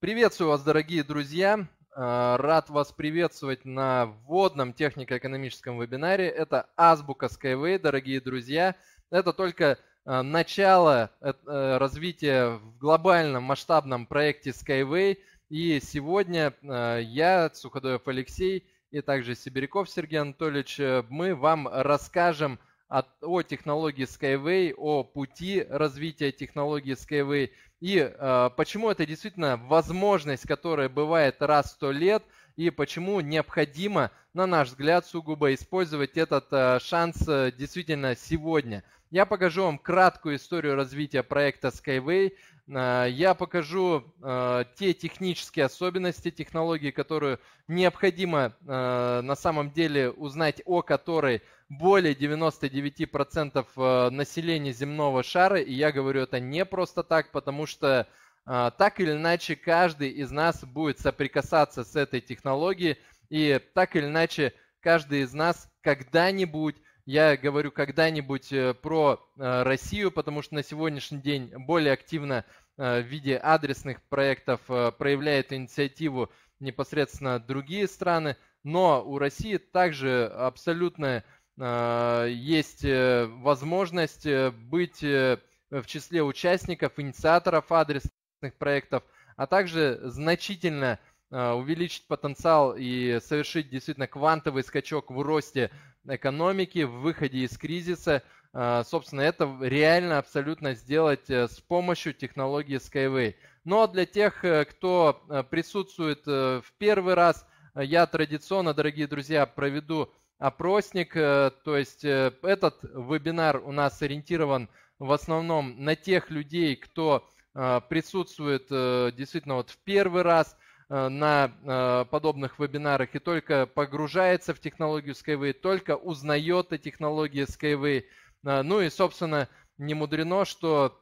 Приветствую вас, дорогие друзья. Э, рад вас приветствовать на вводном технико-экономическом вебинаре. Это азбука Skyway, дорогие друзья. Это только э, начало э, развития в глобальном масштабном проекте Skyway. И сегодня я, Суходоев Алексей и также Сибиряков Сергей Анатольевич, мы вам расскажем – о, технологии Skyway, о пути развития технологии Skyway и э, почему это действительно возможность, которая бывает раз в сто лет – и почему необходимо, на наш взгляд, сугубо использовать этот э, шанс э, действительно сегодня. Я покажу вам краткую историю развития проекта Skyway, Э, я покажу э, те технические особенности технологии, которую необходимо э, на самом деле узнать, о которой более 99% населения земного шара. И я говорю это не просто так, потому что так или иначе каждый из нас будет соприкасаться с этой технологией. И так или иначе каждый из нас когда-нибудь я говорю когда-нибудь про Россию, потому что на сегодняшний день более активно Э, в виде адресных проектов э, проявляет инициативу непосредственно другие страны, но у России также абсолютно э, есть возможность быть в числе участников, инициаторов адресных проектов, а также значительно увеличить потенциал и совершить действительно квантовый скачок в росте экономики, в выходе из кризиса – а, собственно, это реально абсолютно сделать э, с помощью технологии Skyway. Но ну, а для тех, э, кто э, присутствует в первый раз, я традиционно, дорогие друзья, проведу опросник. То есть этот вебинар у нас ориентирован в основном на тех людей, кто присутствует действительно вот в первый раз на подобных вебинарах и только погружается в технологию Skyway, только узнает о технологии Skyway, Э, ну и, собственно, не мудрено, что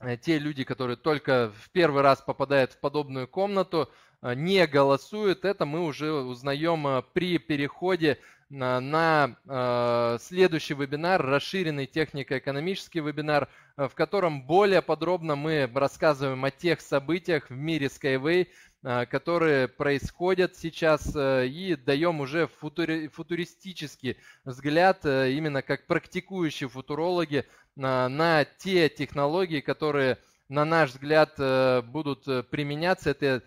э, те люди, которые только в первый раз попадают в подобную комнату, э, не голосуют. Это мы уже узнаем при переходе на следующий вебинар, расширенный технико-экономический вебинар, в котором более подробно мы рассказываем о тех событиях в мире Skyway, а, которые происходят сейчас, э, и даем уже футури- футуристический взгляд, э, именно как практикующие футурологи, а, на те технологии, которые, на наш взгляд, э, будут применяться. Это,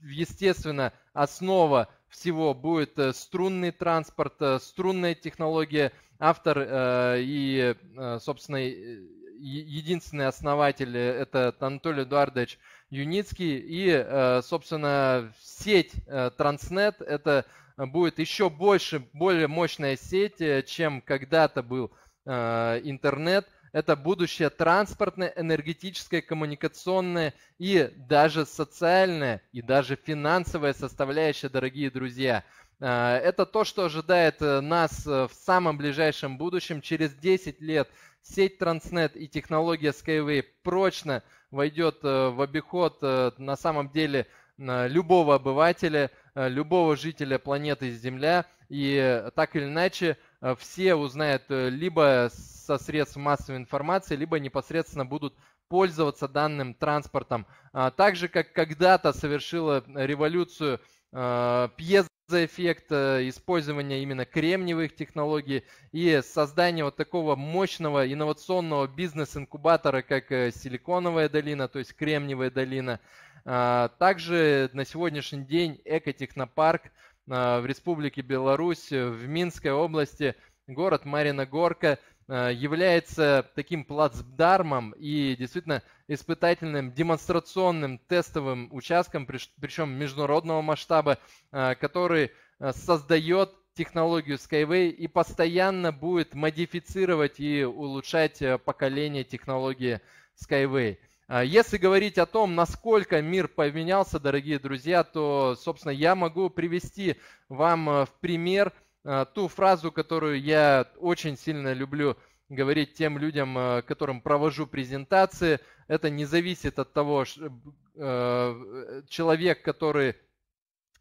естественно, основа всего будет струнный транспорт, струнная технология. Автор и, собственно, единственный основатель – это Анатолий Эдуардович – Юницкий. И, э, собственно, сеть Transnet э, – это э, будет еще больше, более мощная сеть, чем когда-то был интернет. Это будущее транспортное, энергетическое, коммуникационное и даже социальное, и даже финансовая составляющая, дорогие друзья. Это то, что ожидает нас в самом ближайшем будущем. Через 10 лет сеть Transnet и технология Skyway прочно – войдет э, в обиход э, на самом деле любого обывателя, э, любого жителя планеты Земля. И так или иначе все узнают либо со средств массовой информации, либо непосредственно будут пользоваться данным транспортом. А так же, как когда-то совершила революцию пьезо эффект э, использования именно кремниевых технологий и создание вот такого мощного инновационного бизнес-инкубатора, как э, Силиконовая долина, то есть Кремниевая долина. А, также на сегодняшний день экотехнопарк э, в Республике Беларусь, в Минской области, город Марина Горка – Э, является таким плацдармом и действительно испытательным демонстрационным тестовым участком, причем международного масштаба, э, который э, создает технологию Skyway и постоянно будет модифицировать и улучшать поколение технологии Skyway. А если говорить о том, насколько мир поменялся, дорогие друзья, то, собственно, я могу привести вам в пример – Э, ту фразу, которую я очень сильно люблю говорить тем людям, э, которым провожу презентации. Это не зависит от того, э, человек, который,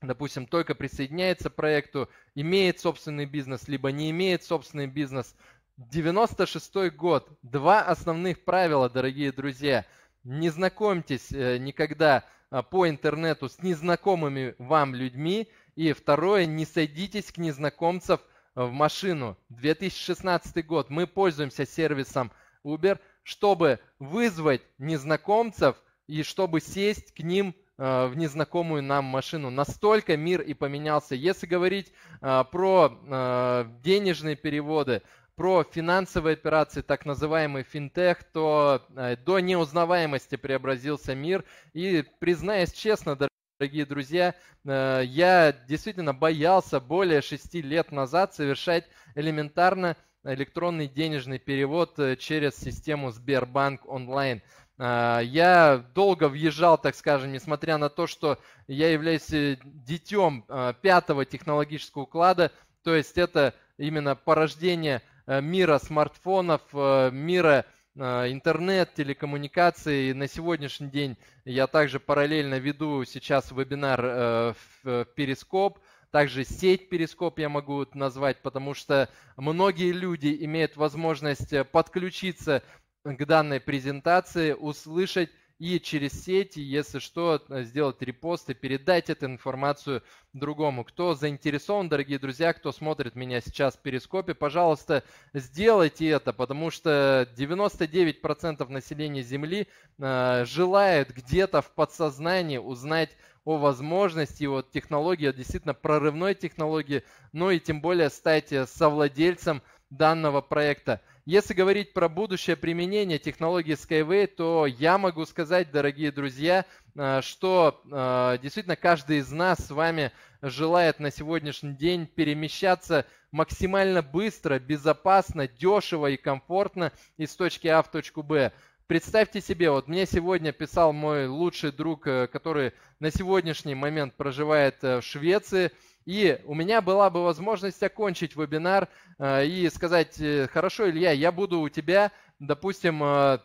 допустим, только присоединяется к проекту, имеет собственный бизнес, либо не имеет собственный бизнес. 96 год. Два основных правила, дорогие друзья. Не знакомьтесь никогда по интернету с незнакомыми вам людьми – и второе, не садитесь к незнакомцев э, в машину. 2016 год. Мы пользуемся сервисом Uber, чтобы вызвать незнакомцев и чтобы сесть к ним э, в незнакомую нам машину. Настолько мир и поменялся. Если говорить э, про денежные переводы, про финансовые операции, так называемый финтех, то до неузнаваемости преобразился мир. И признаюсь честно, дорогие друзья. Э, я действительно боялся более шести лет назад совершать элементарно электронный денежный перевод э, через систему Сбербанк онлайн. Э, я долго въезжал, так скажем, несмотря на то, что я являюсь детем пятого технологического уклада, то есть это именно порождение мира смартфонов, мира а, интернет, телекоммуникации. На сегодняшний день я также параллельно веду сейчас вебинар э, в э, Перископ. Также сеть Перископ я могу назвать, потому что многие люди имеют возможность э, подключиться к данной презентации, услышать и через сети, если что, э, сделать репосты, передать эту информацию другому. Кто заинтересован, дорогие друзья, кто смотрит меня сейчас в перископе, пожалуйста, сделайте это, потому что 99% населения Земли э, желает где-то в подсознании узнать о возможности, вот технологии, действительно прорывной технологии, ну и тем более стать э, совладельцем данного проекта. Если говорить про будущее применение технологии Skyway, то я могу сказать, дорогие друзья, э, что э, действительно каждый из нас с вами желает на сегодняшний день перемещаться максимально быстро, безопасно, дешево и комфортно из точки А в точку Б. Представьте себе, вот мне сегодня писал мой лучший друг, э, который на сегодняшний момент проживает в Швеции, и у меня была бы возможность окончить вебинар э, и сказать, э, хорошо, Илья, я буду у тебя, допустим, э,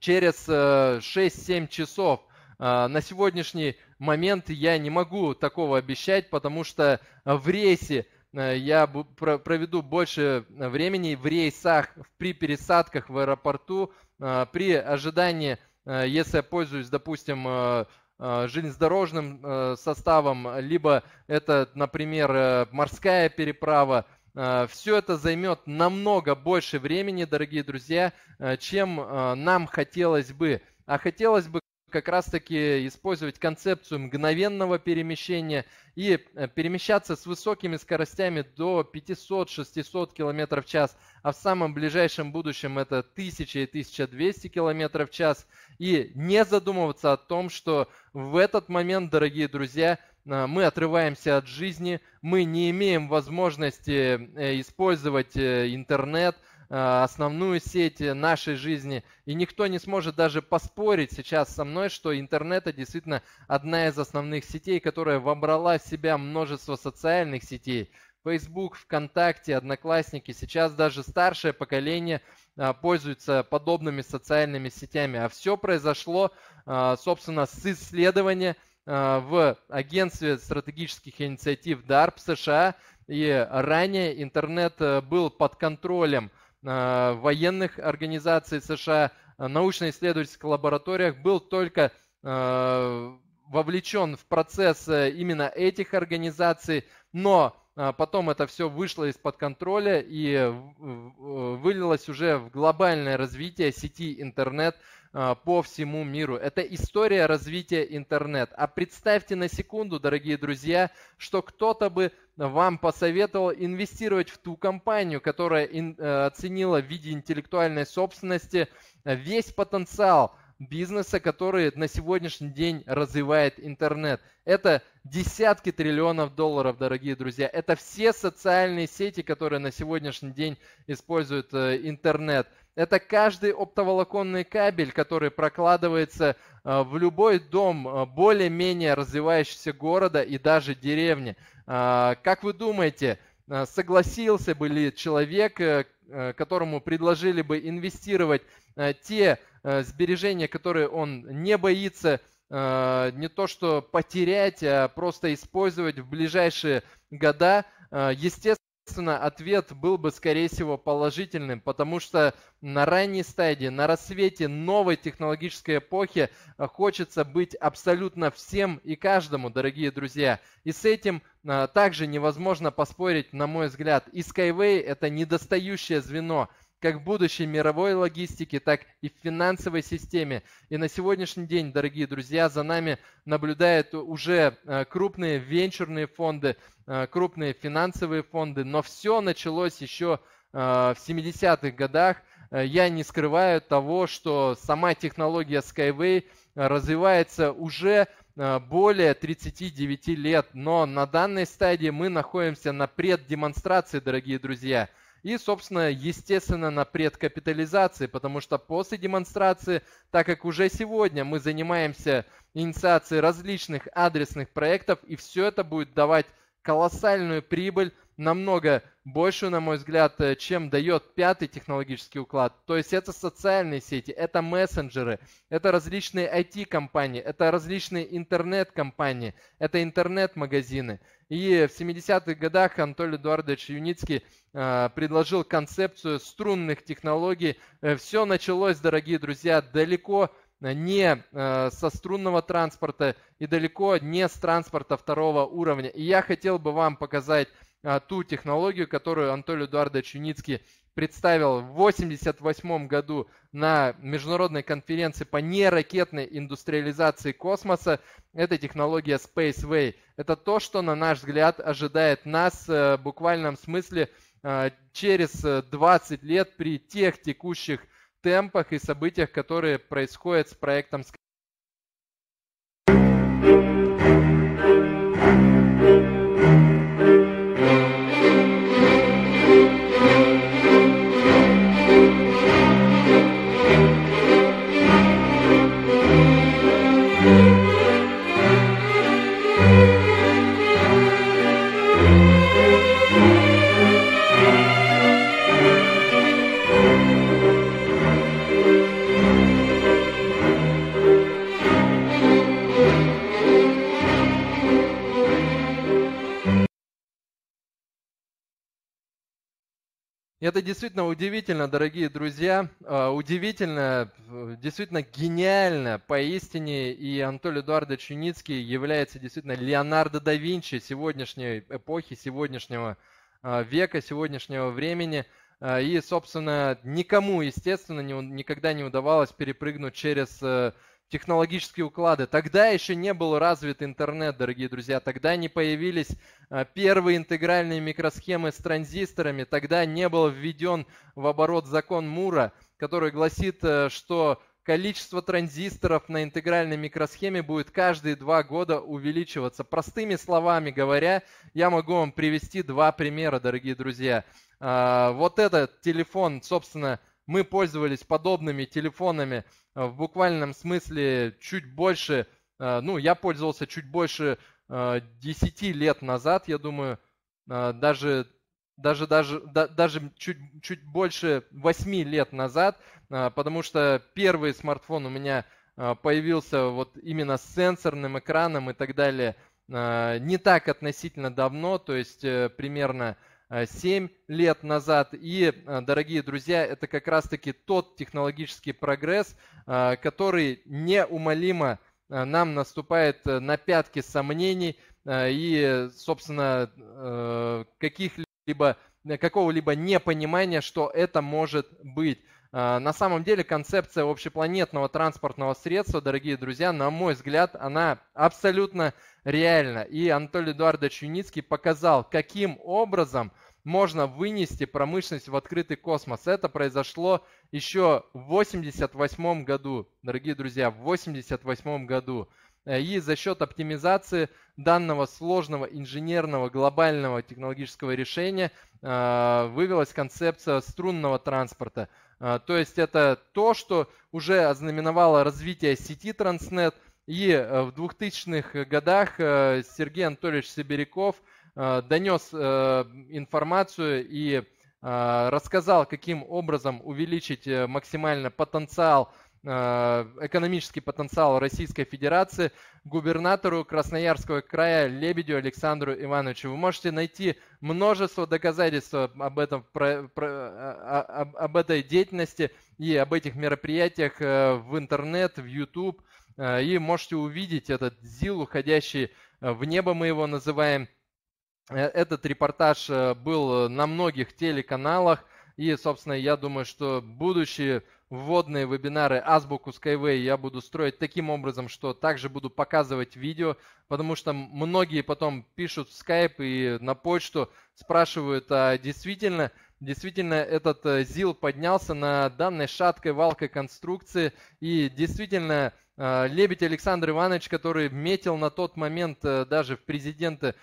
через 6-7 часов. На сегодняшний момент я не могу такого обещать, потому что в рейсе я проведу больше времени в рейсах, при пересадках в аэропорту, при ожидании, если я пользуюсь, допустим, Э, железнодорожным э, составом, либо это, например, э, морская переправа, все это займет намного больше времени, дорогие друзья, чем нам хотелось бы. А хотелось бы как раз-таки использовать концепцию мгновенного перемещения и перемещаться с высокими скоростями до 500-600 км в час, а в самом ближайшем будущем это 1000 и 1200 км в час – и не задумываться о том, что в этот момент, дорогие друзья, э, мы отрываемся от жизни, мы не имеем возможности э, использовать э, интернет, основную сеть нашей жизни. И никто не сможет даже поспорить сейчас со мной, что интернет это действительно одна из основных сетей, которая вобрала в себя множество социальных сетей, Facebook, ВКонтакте, Одноклассники. Сейчас даже старшее поколение а, пользуется подобными социальными сетями. А все произошло, а, собственно, с исследования а, в агентстве стратегических инициатив DARP США. И ранее интернет э, был под контролем военных организаций США, научно-исследовательских лабораториях, был только вовлечен в процесс э, именно этих организаций, но а, потом это все вышло из-под контроля и э, вылилось уже в глобальное развитие сети интернет а, по всему миру. Это история развития интернет. А представьте на секунду, дорогие друзья, что кто-то бы вам посоветовал инвестировать в ту компанию, которая э, оценила в виде интеллектуальной собственности весь потенциал – бизнеса, который на сегодняшний день развивает интернет. Это десятки триллионов долларов, дорогие друзья. Это все социальные сети, которые на сегодняшний день используют э, интернет. Это каждый оптоволоконный кабель, который прокладывается э, в любой дом э, более-менее развивающегося города и даже деревни. А, как вы думаете, Э, согласился бы ли человек, э, э, которому предложили бы инвестировать те сбережения, которые он не боится не то что потерять, а просто использовать в ближайшие года, естественно, ответ был бы, скорее всего, положительным, потому что на ранней стадии, на рассвете новой технологической эпохи хочется быть абсолютно всем и каждому, дорогие друзья. И с этим а, также невозможно поспорить, на мой взгляд. И Skyway – это недостающее звено как в будущей мировой логистике, так и в финансовой системе. И на сегодняшний день, дорогие друзья, за нами наблюдают уже а, крупные венчурные фонды, а, крупные финансовые фонды, но все началось еще в 70-х годах. Я не скрываю того, что сама технология Skyway развивается уже Э, более 39 лет. Но на данной стадии мы находимся на преддемонстрации, дорогие друзья. И, собственно, естественно, на предкапитализации, потому что после демонстрации, так как уже сегодня мы занимаемся инициацией различных адресных проектов, и все это будет давать колоссальную прибыль намного большую, на мой взгляд, э, чем дает пятый технологический уклад. То есть это социальные сети, это мессенджеры, это различные IT-компании, это различные интернет-компании, это интернет-магазины. И в 70-х годах Анатолий Эдуардович Юницкий э, предложил концепцию струнных технологий. Э, Все началось, дорогие друзья, далеко не э, со струнного транспорта и далеко не с транспорта второго уровня. И я хотел бы вам показать а, ту технологию, которую Анатолий Эдуардович Юницкий представил в 1988 году на международной конференции по неракетной индустриализации космоса. Это технология SpaceWay. Это то, что, на наш взгляд, ожидает нас э, в буквальном смысле э, через 20 э, лет при тех текущих темпах и событиях, которые происходят с проектом Sky. Это действительно удивительно, дорогие друзья, а, удивительно, э, действительно гениально поистине, и Анатолий Эдуардович Юницкий является действительно Леонардо да Винчи сегодняшней эпохи, сегодняшнего а, века, сегодняшнего времени. А, и, собственно, никому, естественно, никогда не удавалось перепрыгнуть через э, технологические уклады. Тогда еще не был развит интернет, дорогие друзья. Тогда не появились а, первые интегральные микросхемы с транзисторами. Тогда не был введен в оборот закон Мура, который гласит, э, что количество транзисторов на интегральной микросхеме будет каждые два года увеличиваться. Простыми словами говоря, я могу вам привести два примера, дорогие друзья. А, вот этот телефон, собственно, мы пользовались подобными телефонами э, в буквальном смысле чуть больше, э, ну, я пользовался чуть больше 10 э, лет назад, я думаю, даже даже, даже, да, даже чуть, чуть больше 8 лет назад, потому что первый смартфон у меня появился вот именно с сенсорным экраном и так далее не так относительно давно, то есть примерно 7 э, лет назад. И, э, дорогие друзья, это как раз-таки тот технологический прогресс, э, который неумолимо нам наступает на пятки сомнений и, собственно, каких-либо какого-либо непонимания, что это может быть. А, на самом деле концепция общепланетного транспортного средства, дорогие друзья, на мой взгляд, она абсолютно реальна. И Анатолий Эдуардович Юницкий показал, каким образом можно вынести промышленность в открытый космос. Это произошло еще в 1988 году, дорогие друзья, в 1988 году. Э, и за счет оптимизации данного сложного инженерного глобального технологического решения э, вывелась концепция струнного транспорта – а, то есть это то, что уже ознаменовало развитие сети Транснет. И э, в 2000-х годах э, Сергей Анатольевич Сибиряков э, донес информацию и рассказал, каким образом увеличить максимально потенциал Э, экономический потенциал Российской Федерации губернатору Красноярского края Лебедю Александру Ивановичу. Вы можете найти множество доказательств об, этом, про, про, а, а, об, об этой деятельности и об этих мероприятиях э, в интернет, в YouTube. Э, и можете увидеть этот ЗИЛ, уходящий в небо, мы его называем. Этот репортаж был на многих телеканалах. И, собственно, я думаю, что будущее вводные вебинары азбуку Skyway я буду строить таким образом, что также буду показывать видео, потому что многие потом пишут в Skype и на почту, спрашивают, а действительно, действительно этот э, ЗИЛ поднялся на данной шаткой валкой конструкции и действительно э, Лебедь Александр Иванович, который метил на тот момент э, даже в президенты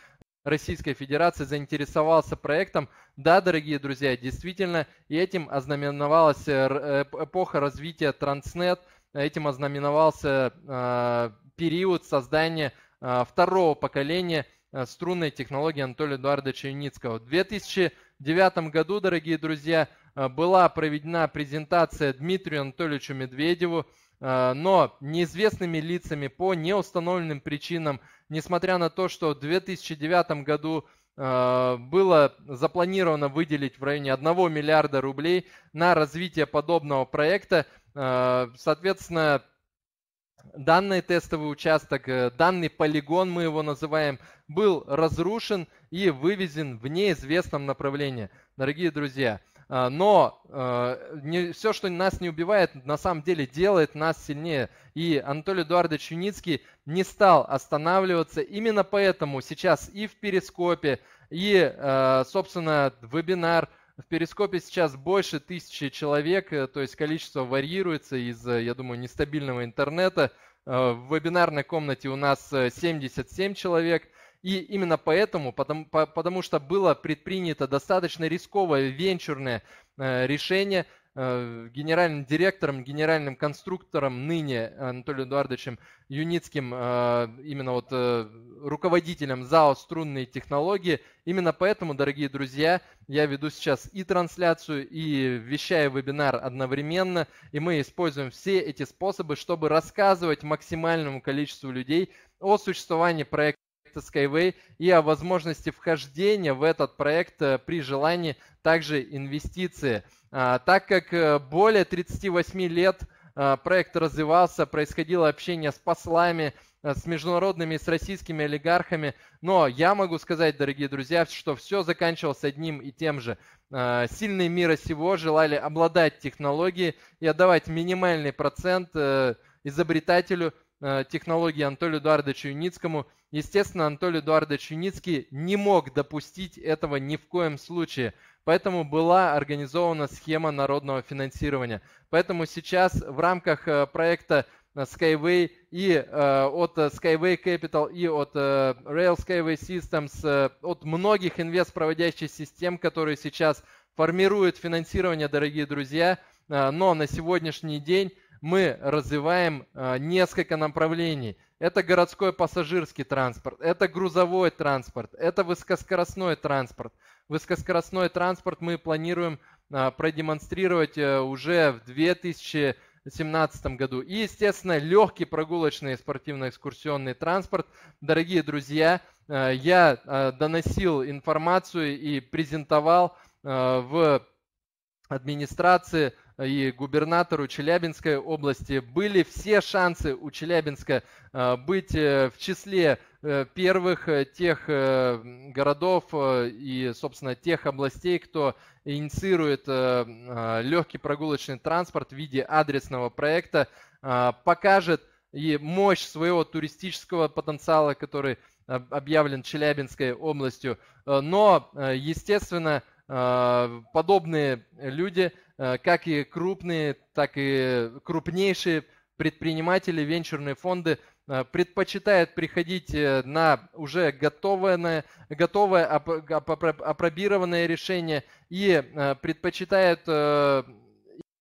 Российской Федерации заинтересовался проектом. Да, дорогие друзья, действительно, этим ознаменовалась э, э, эпоха развития Транснет, этим ознаменовался э, период создания второго поколения струнной технологии Анатолия Эдуардовича Юницкого. В 2009 году, дорогие друзья, была проведена презентация Дмитрию Анатольевичу Медведеву, Э, но неизвестными лицами по неустановленным причинам, несмотря на то, что в 2009 году э, было запланировано выделить в районе 1 миллиарда рублей на развитие подобного проекта. Э, соответственно, данный тестовый участок, данный полигон, мы его называем, был разрушен и вывезен в неизвестном направлении. Дорогие друзья, а, но а, не, все, что нас не убивает, на самом деле делает нас сильнее. И Анатолий Эдуардович Юницкий не стал останавливаться. Именно поэтому сейчас и в Перископе, и, а, собственно, вебинар в Перископе сейчас больше тысячи человек, э, то есть количество варьируется из, э, я думаю, нестабильного интернета. Э, в вебинарной комнате у нас 77 человек, и именно поэтому, потому, потому что было предпринято достаточно рисковое венчурное э, решение э, генеральным директором, генеральным конструктором ныне Анатолием Эдуардовичем Юницким, э, именно вот руководителем ЗАО «Струнные технологии». Именно поэтому, дорогие друзья, я веду сейчас и трансляцию, и вещаю вебинар одновременно, и мы используем все эти способы, чтобы рассказывать максимальному количеству людей о существовании проекта проекта Skyway и о возможности вхождения в этот проект э, при желании также инвестиции. А, так как э, более 38 лет э, проект развивался, происходило общение с послами, с международными и с российскими олигархами. Но я могу сказать, дорогие друзья, что все заканчивалось одним и тем же. Сильные мира сего желали обладать технологией и отдавать минимальный процент изобретателю Э, технологии Антолию Эдуардовичу Юницкому. Естественно, Анатолий Эдуардович Юницкий не мог допустить этого ни в коем случае. Поэтому была организована схема народного финансирования. Поэтому сейчас в рамках э, проекта э, Skyway и э, от Skyway Capital и от э, Rail Skyway Systems, э, от многих инвестпроводящих систем, которые сейчас формируют финансирование, дорогие друзья. но на сегодняшний день мы развиваем э, несколько направлений. Это городской пассажирский транспорт, это грузовой транспорт, это высокоскоростной транспорт. Высокоскоростной транспорт мы планируем э, продемонстрировать э, уже в 2017 году. И, естественно, легкий прогулочный спортивно-экскурсионный транспорт. Дорогие друзья, я доносил информацию и презентовал в администрации и губернатору Челябинской области. Были все шансы у Челябинска э, быть э, в числе э, первых тех городов и, собственно, тех областей, кто инициирует легкий прогулочный транспорт в виде адресного проекта, покажет и мощь своего туристического потенциала, который объявлен Челябинской областью. Но, естественно, подобные люди – Э, как и крупные, так и крупнейшие предприниматели, венчурные фонды э, предпочитают приходить э, на уже готовое, готовое апробированное решение и предпочитают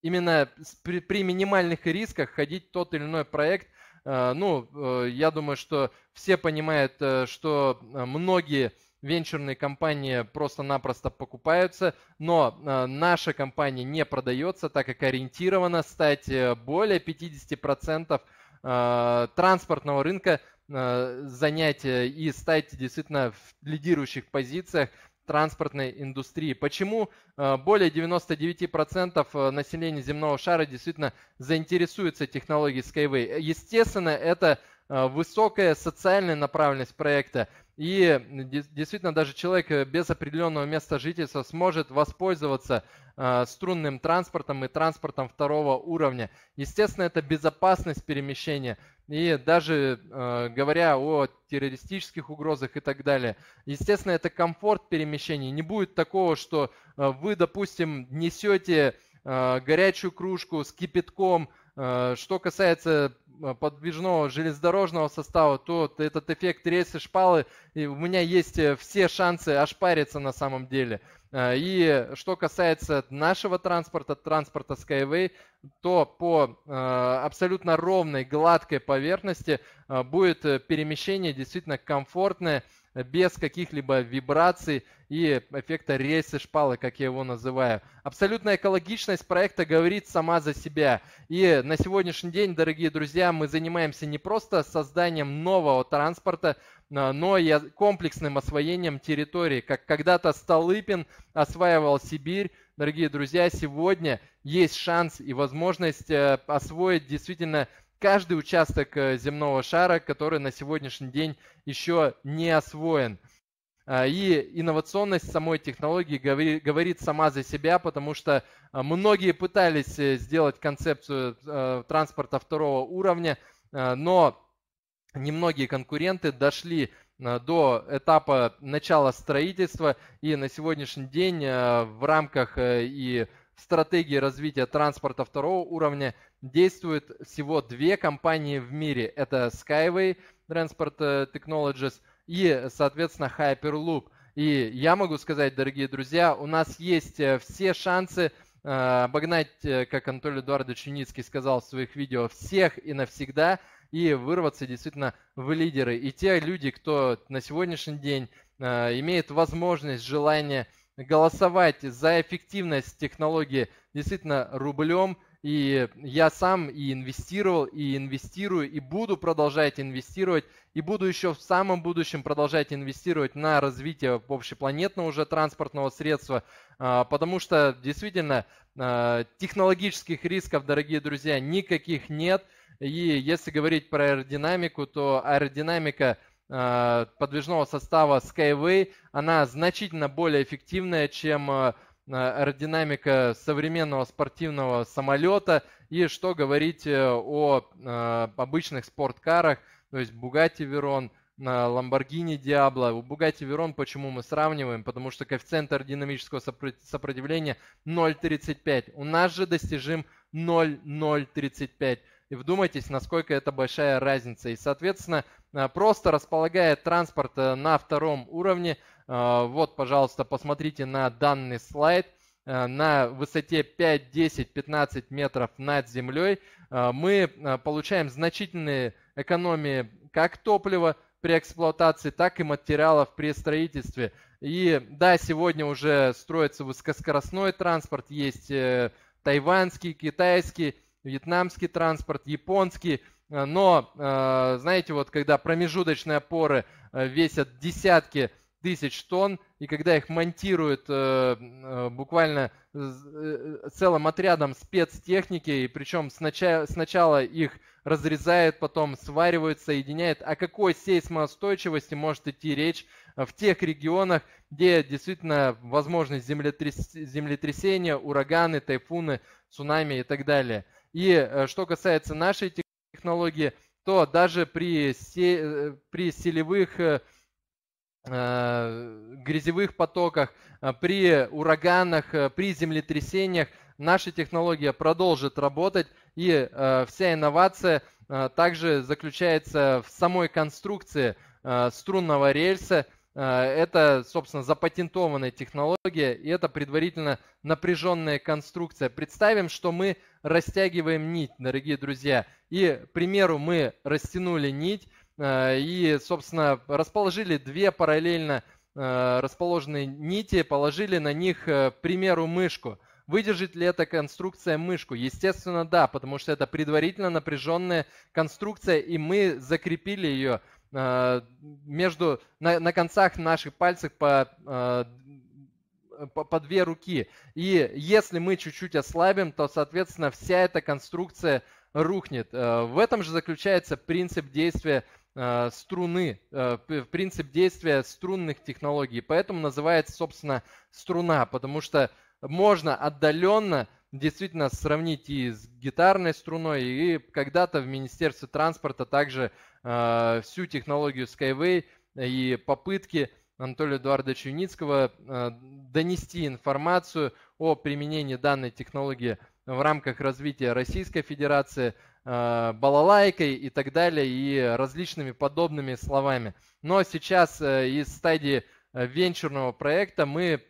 именно при минимальных рисках ходить тот или иной проект. Ну, я думаю, что все понимают, что многие венчурные компании просто-напросто покупаются, но э, наша компания не продается, так как ориентирована стать э, более 50% э, транспортного рынка занятия и стать действительно в лидирующих позициях транспортной индустрии. Почему более 99% населения земного шара действительно заинтересуется технологией Skyway? Естественно, это высокая социальная направленность проекта – и действительно, даже человек э, без определенного места жительства сможет воспользоваться а, струнным транспортом и транспортом второго уровня. Естественно, это безопасность перемещения. И даже э, говоря о террористических угрозах и так далее, естественно, это комфорт перемещения. Не будет такого, что э, вы, допустим, несете э, горячую кружку с кипятком, Э, что касается э, подвижного железнодорожного состава, то этот эффект рельсы шпалы, и у меня есть э, все шансы ошпариться на самом деле. И что касается нашего транспорта, транспорта Skyway, то по абсолютно ровной, гладкой поверхности будет перемещение действительно комфортное – без каких-либо вибраций и эффекта рейсы шпалы, как я его называю. Абсолютная экологичность проекта говорит сама за себя. И на сегодняшний день, дорогие друзья, мы занимаемся не просто созданием нового транспорта, э, но и комплексным освоением территории. Как когда-то Столыпин осваивал Сибирь, дорогие друзья, сегодня есть шанс и возможность э, освоить действительно каждый участок э, земного шара, который на сегодняшний день еще не освоен. А, и инновационность самой технологии говорит сама за себя, потому что а, многие пытались э, сделать концепцию э, транспорта второго уровня, но немногие конкуренты дошли до этапа начала строительства, и на сегодняшний день в рамках и стратегии развития транспорта второго уровня действует всего две компании в мире. Это Skyway Transport э, Technologies и, соответственно, Hyperloop. И я могу сказать, дорогие друзья, у нас есть э, все шансы э, обогнать, как Анатолий Эдуардович Юницкий сказал в своих видео, всех и навсегда и вырваться действительно в лидеры. И те люди, кто на сегодняшний день имеет возможность, желание голосовать за эффективность технологии действительно рублем – и я сам и инвестировал, и инвестирую, и буду продолжать инвестировать, и буду еще в самом будущем продолжать инвестировать на развитие общепланетного уже транспортного средства, а, потому что действительно а, технологических рисков, дорогие друзья, никаких нет. И если говорить про аэродинамику, то аэродинамика а, подвижного состава Skyway, она значительно более эффективная, чем Э, аэродинамика современного спортивного самолета и что говорить э, о э, обычных спорткарах, то есть Bugatti Veyron, Lamborghini Diablo. У Bugatti Veyron почему мы сравниваем? Потому что коэффициент аэродинамического сопротивления 0,35. У нас же достижим 0,035. И вдумайтесь, насколько это большая разница. И, соответственно, просто располагая транспорт на втором уровне – Э, вот, пожалуйста, посмотрите на данный слайд. Э, на высоте 5, 10, 15 метров над землей э, мы получаем значительные экономии как топлива при эксплуатации, так и материалов при строительстве. И да, сегодня уже строится высокоскоростной транспорт, есть тайванский, китайский, вьетнамский транспорт, японский. Но, знаете, вот когда промежуточные опоры весят десятки тысяч тонн, и когда их монтируют э, э, буквально э, целым отрядом спецтехники, и причем снача сначала их разрезает, потом сваривают, соединяет. О какой сейсмоустойчивости может идти речь в тех регионах, где действительно возможны землетряс... землетрясения, ураганы, тайфуны, цунами и так далее. И что касается нашей технологии, то даже при, се... при селевых Э, грязевых потоках, э, при ураганах, э, при землетрясениях наша технология продолжит работать, и вся инновация также заключается в самой конструкции струнного рельса. Это, собственно, запатентованная технология, и это предварительно напряженная конструкция. Представим, что мы растягиваем нить, дорогие друзья. И, к примеру, мы растянули нить, Э, и, собственно, расположили две параллельно э, расположенные нити, положили на них, э, к примеру, мышку. Выдержит ли эта конструкция мышку? Естественно, да, потому что это предварительно напряженная конструкция, и мы закрепили ее между на, на концах наших пальцев по по, по две руки. И если мы чуть-чуть ослабим, то, соответственно, вся эта конструкция рухнет. В этом же заключается принцип действия Э, струны, э, в принцип действия струнных технологий. Поэтому называется, собственно, струна, потому что можно отдаленно действительно сравнить и с гитарной струной, и когда-то в Министерстве транспорта также э, всю технологию Skyway и попытки Анатолия Эдуардовича Юницкого донести информацию о применении данной технологии в рамках развития Российской Федерации – Э, балалайкой и так далее, и различными подобными словами. Но сейчас э, из стадии э, венчурного проекта мы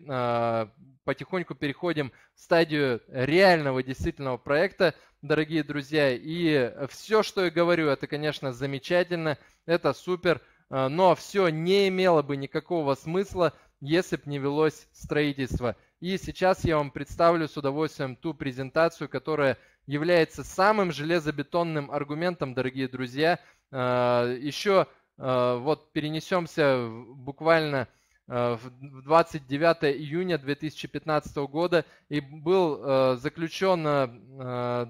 потихоньку переходим в стадию реального действительного проекта, дорогие друзья. И все, что я говорю, это, конечно, замечательно, это супер, но все не имело бы никакого смысла, если бы не велось строительство. И сейчас я вам представлю с удовольствием ту презентацию, которая является самым железобетонным аргументом, дорогие друзья. Э, Еще э, вот перенесемся буквально э, в 29 июня 2015 года и был заключен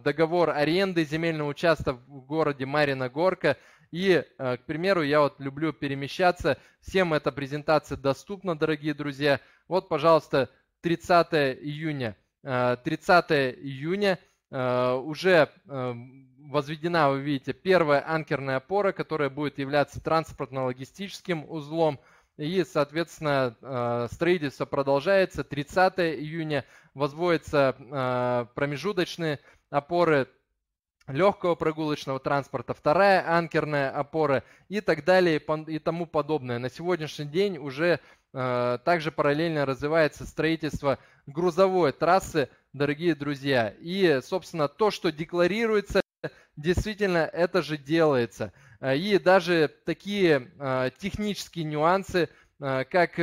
договор аренды земельного участка в городе Марина Горка. И, к примеру, я вот люблю перемещаться. Всем эта презентация доступна, дорогие друзья. Вот, пожалуйста, 30 июня. 30 июня – Э, уже э, возведена, вы видите, первая анкерная опора, которая будет являться транспортно-логистическим узлом. И, соответственно, э, строительство продолжается. 30 июня возводятся промежуточные опоры легкого прогулочного транспорта, вторая анкерная опора и так далее и тому подобное. На сегодняшний день уже также параллельно развивается строительство грузовой трассы дорогие друзья. И, собственно, то, что декларируется, действительно это же делается. Э, и даже такие э, технические нюансы, э, как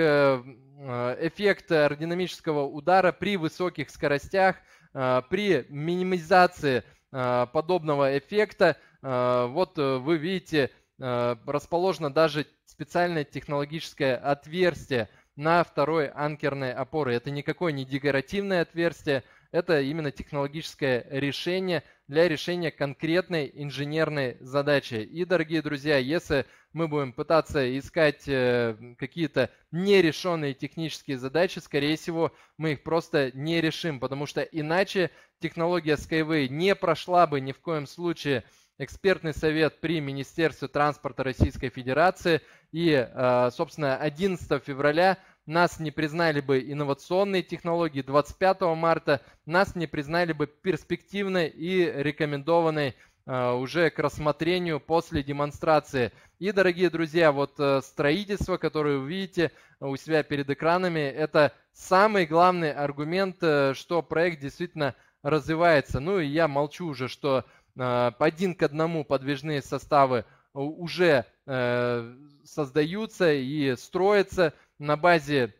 эффект аэродинамического удара при высоких скоростях, при минимизации подобного эффекта, вот вы видите, расположено даже специальное технологическое отверстие на второй анкерной опоры. Это никакое не декоративное отверстие, это именно технологическое решение для решения конкретной инженерной задачи. И, дорогие друзья, если мы будем пытаться искать э, какие-то нерешенные технические задачи, скорее всего, мы их просто не решим, потому что иначе технология Skyway не прошла бы ни в коем случае экспертный совет при Министерстве транспорта Российской Федерации. И, э, собственно, 11 февраля нас не признали бы инновационные технологии 25 марта, нас не признали бы перспективной и рекомендованной э, уже к рассмотрению после демонстрации. И, дорогие друзья, вот э, строительство, которое вы видите у себя перед экранами, это самый главный аргумент, э, что проект действительно развивается. Ну и я молчу уже, что один к одному подвижные составы уже создаются и строятся на базе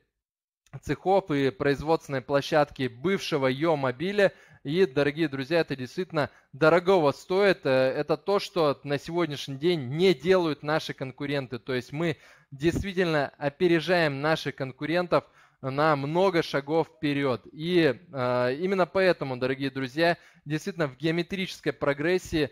цехов и производственной площадки бывшего Йо-мобиля. И, дорогие друзья, это действительно дорогого стоит. Э, это то, что на сегодняшний день не делают наши конкуренты. То есть мы действительно опережаем наших конкурентов – на много шагов вперед. И э, именно поэтому, дорогие друзья, действительно в геометрической прогрессии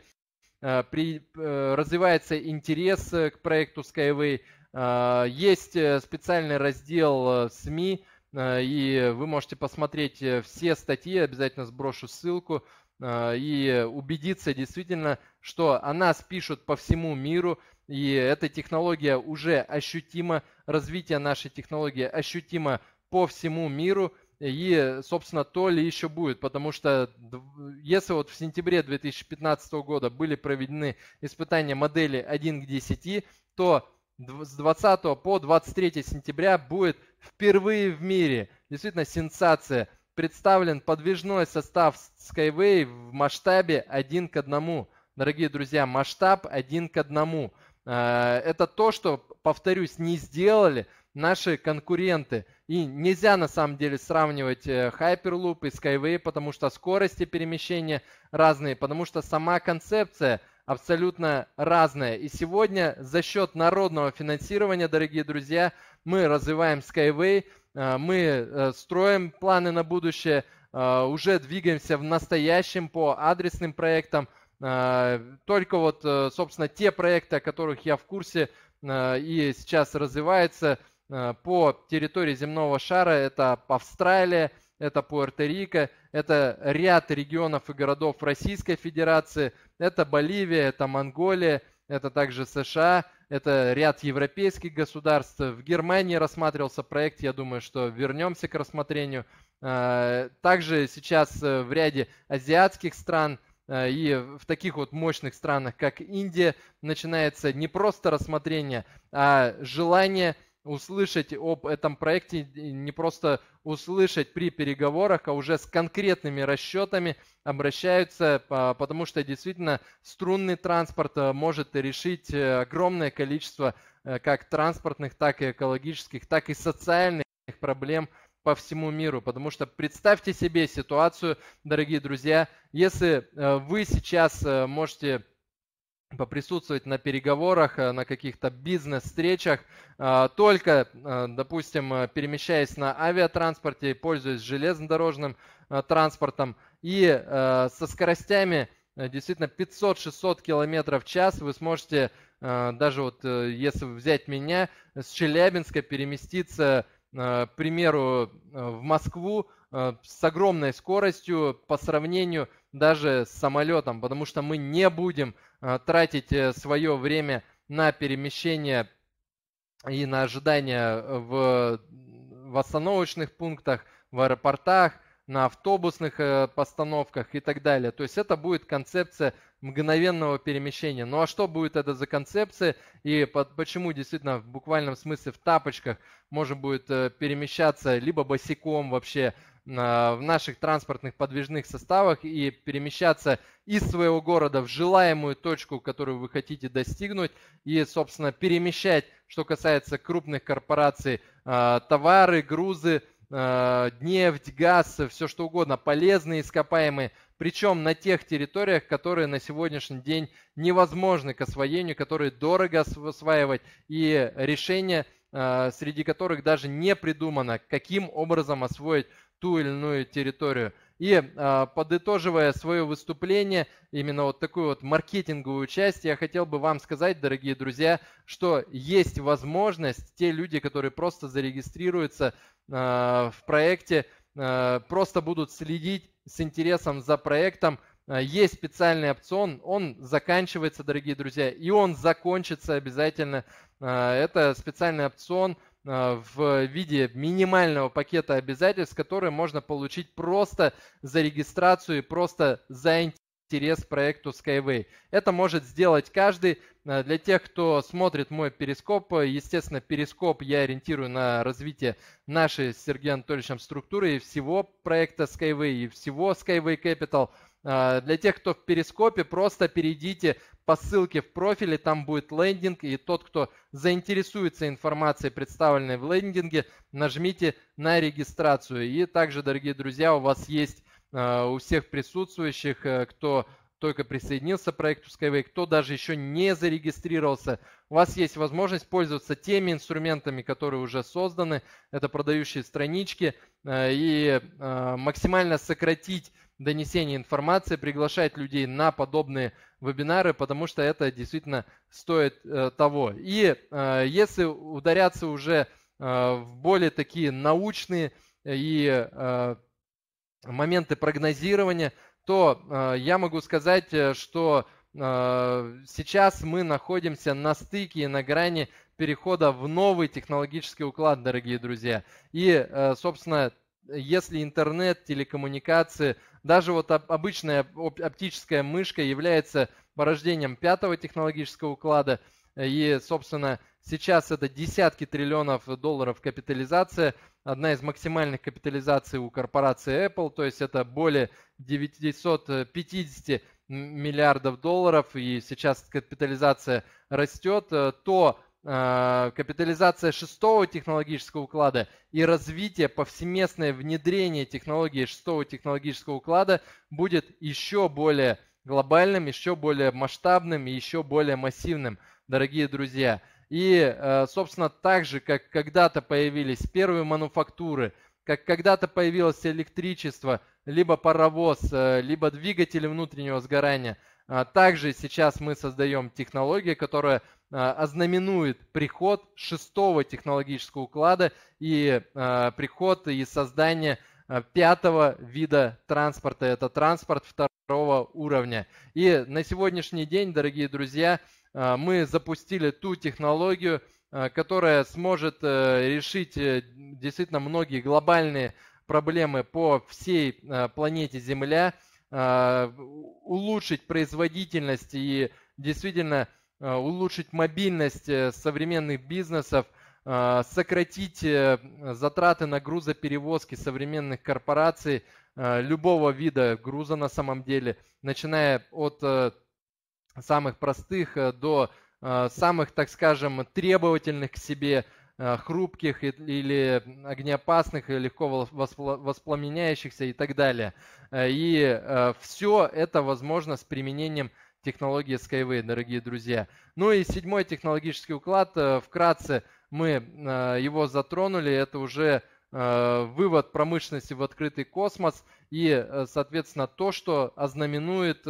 э, при, э, развивается интерес э, к проекту Skyway, а, есть э, специальный раздел э, СМИ, э, и вы можете посмотреть все статьи, обязательно сброшу ссылку, а, и убедиться действительно, что о нас пишут по всему миру, и эта технология уже ощутима, развитие нашей технологии ощутимо по всему миру, и, собственно, то ли еще будет, потому что если вот в сентябре 2015 года были проведены испытания модели 1 к 10, то с 20 по 23 сентября будет впервые в мире. Действительно сенсация. Представлен подвижной состав Skyway в масштабе 1 к 1. Дорогие друзья, масштаб 1 к 1. Э, это то, что, повторюсь, не сделали наши конкуренты. И нельзя на самом деле сравнивать э, Hyperloop и Skyway, потому что скорости перемещения разные, потому что сама концепция – абсолютно разное. И сегодня за счет народного финансирования, дорогие друзья, мы развиваем Skyway, э, мы э, строим планы на будущее, э, уже двигаемся в настоящем по адресным проектам. Только вот, собственно, те проекты, о которых я в курсе и сейчас развиваются по территории земного шара, это Австралия, это Пуэрто-Рико, это ряд регионов и городов Российской Федерации, это Боливия, это Монголия, это также США, это ряд европейских государств. В Германии рассматривался проект, я думаю, что вернемся к рассмотрению. Э, также сейчас э, в ряде азиатских стран э, и в таких вот мощных странах, как Индия, начинается не просто рассмотрение, а желание – услышать об этом проекте, не просто услышать при переговорах, а уже с конкретными расчетами обращаются, а, потому что действительно струнный транспорт а, может решить э, огромное количество э, как транспортных, так и экологических, так и социальных проблем по всему миру. Потому что представьте себе ситуацию, дорогие друзья, если э, вы сейчас можете поприсутствовать на переговорах, э, на каких-то бизнес-встречах, а, только, э, допустим, э, перемещаясь на авиатранспорте, пользуясь железнодорожным транспортом и со скоростями действительно 500-600 км в час вы сможете, даже вот если взять меня, с Челябинска переместиться, к примеру, в Москву, Э, с огромной скоростью по сравнению даже с самолетом, потому что мы не будем э, тратить э, свое время на перемещение и на ожидание в, в остановочных пунктах, в аэропортах, на автобусных постановках и так далее. То есть это будет концепция мгновенного перемещения. Ну а что будет это за концепция и под, почему действительно в буквальном смысле в тапочках можно будет перемещаться либо босиком вообще, а, в наших транспортных подвижных составах и перемещаться из своего города в желаемую точку, которую вы хотите достигнуть, и, собственно, перемещать, что касается крупных корпораций, а, товары, грузы, а, нефть, газ, все что угодно, полезные ископаемые, причем на тех территориях, которые на сегодняшний день невозможны к освоению, которые дорого осваивать, и решения, среди которых даже не придумано, каким образом освоить ту или иную территорию. И а, подытоживая свое выступление, именно вот такую вот маркетинговую часть, я хотел бы вам сказать, дорогие друзья, что есть возможность, те люди, которые просто зарегистрируются а, в проекте, а, просто будут следить с интересом за проектом. Есть специальный опцион, он заканчивается, дорогие друзья, и он закончится обязательно. Это специальный опцион – а, в виде минимального пакета обязательств, которые можно получить просто за регистрацию и просто за интерес к проекту Skyway. Это может сделать каждый. А, для тех, кто смотрит мой перископ, э, естественно, перископ я ориентирую на развитие нашей с Сергеем Анатольевичем структуры и всего проекта Skyway, и всего Skyway Capital – а, для тех, кто в Перископе, просто перейдите по ссылке в профиле, там будет лендинг, и тот, кто заинтересуется информацией, представленной в лендинге, нажмите на регистрацию. И также, дорогие друзья, у вас есть а, у всех присутствующих, э, кто только присоединился к проекту Skyway, кто даже еще не зарегистрировался, у вас есть возможность пользоваться теми инструментами, которые уже созданы, это продающие странички, э, и э, максимально сократить донесение информации, приглашать людей на подобные вебинары, потому что это действительно стоит э, того. И э, если ударяться уже э, в более такие научные и моменты прогнозирования, то я могу сказать, что сейчас мы находимся на стыке и на грани перехода в новый технологический уклад, дорогие друзья. И, собственно, если интернет, телекоммуникации даже вот обычная оптическая мышка является порождением пятого технологического уклада. И, собственно, сейчас это десятки триллионов долларов капитализация, одна из максимальных капитализаций у корпорации Apple, то есть это более 950 миллиардов долларов, и сейчас капитализация растет, то Э, капитализация шестого технологического уклада и развитие, повсеместное внедрение технологии шестого технологического уклада будет еще более глобальным, еще более масштабным и еще более массивным, дорогие друзья. И, э, собственно, так же, как когда-то появились первые мануфактуры, как когда-то появилось электричество, либо паровоз, э, либо двигатели внутреннего сгорания, также сейчас мы создаем технологии, которые а, ознаменует приход шестого технологического уклада и а, приход и создание а, пятого вида транспорта. Это транспорт второго уровня. И на сегодняшний день, дорогие друзья, мы запустили ту технологию, которая сможет э, решить э, действительно многие глобальные проблемы по всей планете Земля, улучшить производительность и действительно Э, улучшить мобильность э, современных бизнесов, э, сократить затраты на грузоперевозки современных корпораций любого вида груза на самом деле, начиная от самых простых до самых, так скажем, требовательных к себе, хрупких или огнеопасных, или легко воспламеняющихся и так далее. И все это возможно с применением технологии Skyway, дорогие друзья. Ну и седьмой технологический уклад, э, вкратце мы э, его затронули, это уже э, вывод промышленности в открытый космос и, соответственно, то, что ознаменует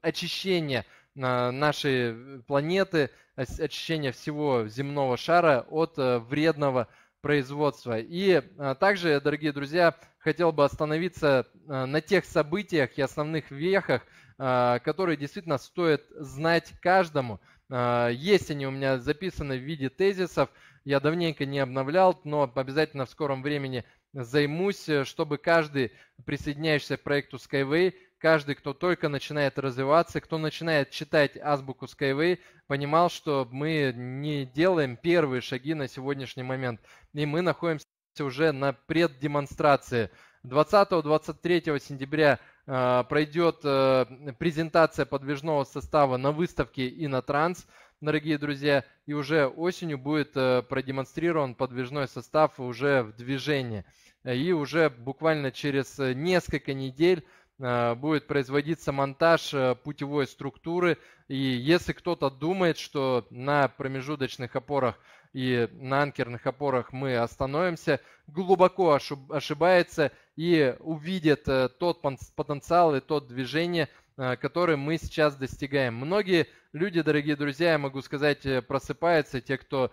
очищение нашей планеты, очищение всего земного шара от вредного производства. И также, дорогие друзья, хотел бы остановиться на тех событиях и основных вехах, а, которые действительно стоит знать каждому. А, есть они у меня записаны в виде тезисов. Я давненько не обновлял, но обязательно в скором времени займусь, э, чтобы каждый, присоединяющийся к проекту Skyway, каждый, кто только начинает развиваться, кто начинает читать азбуку Skyway, понимал, что мы не делаем первые шаги на сегодняшний момент. И мы находимся уже на преддемонстрации. 20-23 сентября Э, пройдет э, презентация подвижного состава на выставке и на транс, дорогие друзья, и уже осенью будет э, продемонстрирован подвижной состав уже в движении. И уже буквально через несколько недель будет производиться монтаж путевой структуры. И если кто-то думает, что на промежуточных опорах и на анкерных опорах мы остановимся, глубоко ошибается и увидит э, тот потенциал и то движение, э, который мы сейчас достигаем. Многие люди, дорогие друзья, я могу сказать, э, просыпаются, те, кто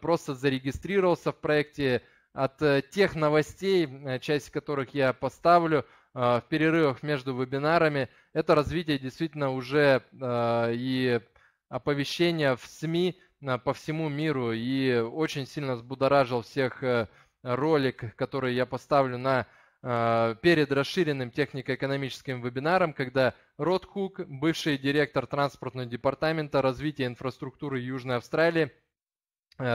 просто зарегистрировался в проекте, от тех новостей, часть которых я поставлю в перерывах между вебинарами, это развитие действительно уже и оповещения в СМИ, Э, по всему миру и очень сильно взбудоражил всех э, ролик, который я поставлю на э, перед расширенным технико-экономическим вебинаром, когда Род Хук, бывший директор транспортного департамента развития инфраструктуры Южной Австралии,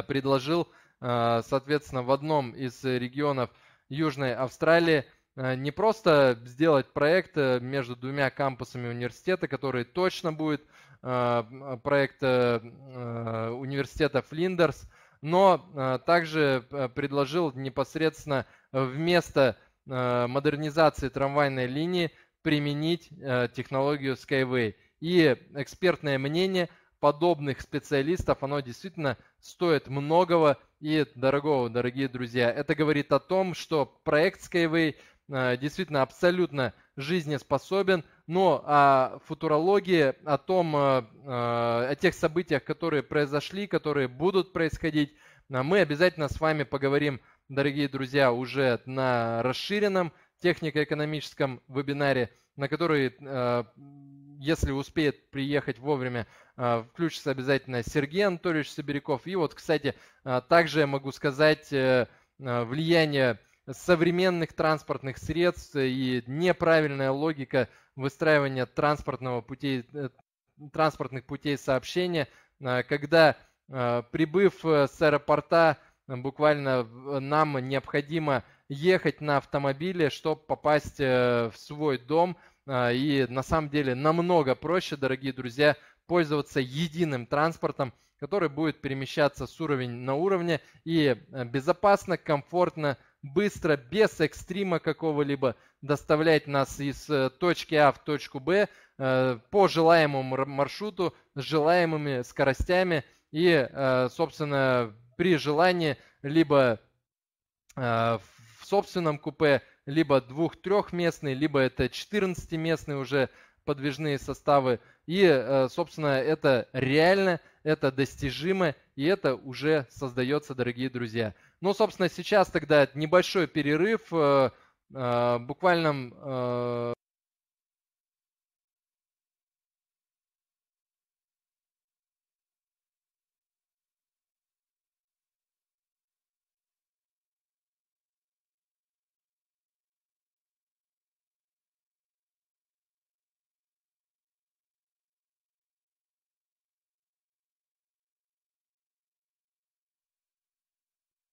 предложил, соответственно, в одном из регионов Южной Австралии не просто сделать проект между двумя кампусами университета, который точно будет Э, э, проекта э, университета Флиндерс, но также предложил непосредственно вместо модернизации трамвайной линии применить технологию Skyway. И экспертное мнение подобных специалистов, оно действительно стоит многого и дорогого, дорогие друзья. Это говорит о том, что проект Skyway действительно абсолютно жизнеспособен, но о а, футурологии, о том, э, э, о тех событиях, которые произошли, которые будут происходить, а, мы обязательно с вами поговорим, дорогие друзья, уже на расширенном технико-экономическом вебинаре, на который, э, если успеет приехать вовремя, включится обязательно Сергей Анатольевич Сибиряков. И вот, кстати, также я могу сказать влияние современных транспортных средств и неправильная логика – выстраивания транспортного путей, э, транспортных путей сообщения, э, когда э, прибыв с аэропорта, буквально нам необходимо ехать на автомобиле, чтобы попасть в свой дом. И на самом деле намного проще, дорогие друзья, пользоваться единым транспортом, который будет перемещаться с уровень на уровне и безопасно, комфортно, быстро, без экстрима какого-либо, доставлять нас из э, точки А в точку Б э, по желаемому маршруту с желаемыми скоростями и, э, собственно, при желании либо в собственном купе, либо двух-трехместный, либо это 14-местные уже подвижные составы. И, собственно, это реально, это достижимо, и это уже создается, дорогие друзья. Ну, собственно, сейчас тогда небольшой перерыв, э, э, буквально э,